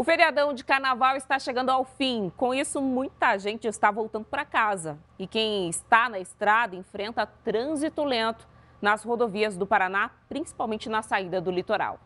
O feriadão de carnaval está chegando ao fim. Com isso, muita gente está voltando para casa. E quem está na estrada enfrenta trânsito lento nas rodovias do Paraná, principalmente na saída do litoral.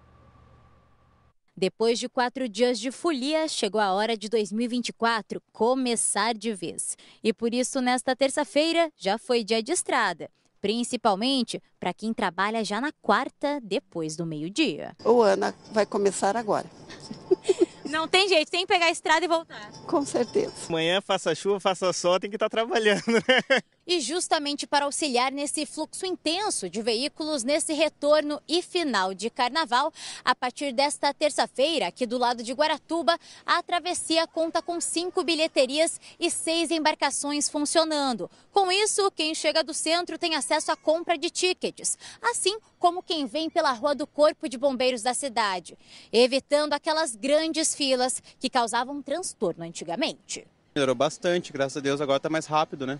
Depois de quatro dias de folia, chegou a hora de 2024 começar de vez. E por isso, nesta terça-feira, já foi dia de estrada principalmente para quem trabalha já na quarta, depois do meio-dia. O Ana vai começar agora. Não tem jeito, tem que pegar a estrada e voltar. Com certeza. Amanhã, faça chuva, faça sol, tem que estar tá trabalhando, né? E justamente para auxiliar nesse fluxo intenso de veículos nesse retorno e final de carnaval, a partir desta terça-feira, aqui do lado de Guaratuba, a travessia conta com cinco bilheterias e seis embarcações funcionando. Com isso, quem chega do centro tem acesso à compra de tickets, assim como quem vem pela Rua do Corpo de Bombeiros da cidade, evitando aquelas grandes filas filas que causavam transtorno antigamente. Melhorou bastante, graças a Deus, agora está mais rápido, né?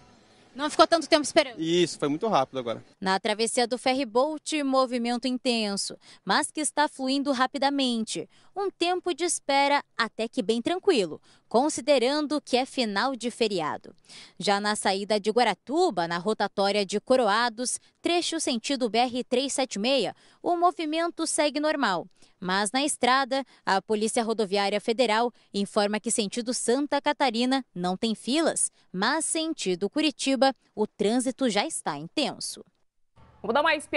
Não ficou tanto tempo esperando. Isso, foi muito rápido agora. Na travessia do Bolt, movimento intenso, mas que está fluindo rapidamente. Um tempo de espera até que bem tranquilo, considerando que é final de feriado. Já na saída de Guaratuba, na rotatória de Coroados, trecho sentido BR-376, o movimento segue normal. Mas na estrada, a Polícia Rodoviária Federal informa que sentido Santa Catarina não tem filas, mas sentido Curitiba Curitiba, o trânsito já está intenso. Vou dar uma espiada.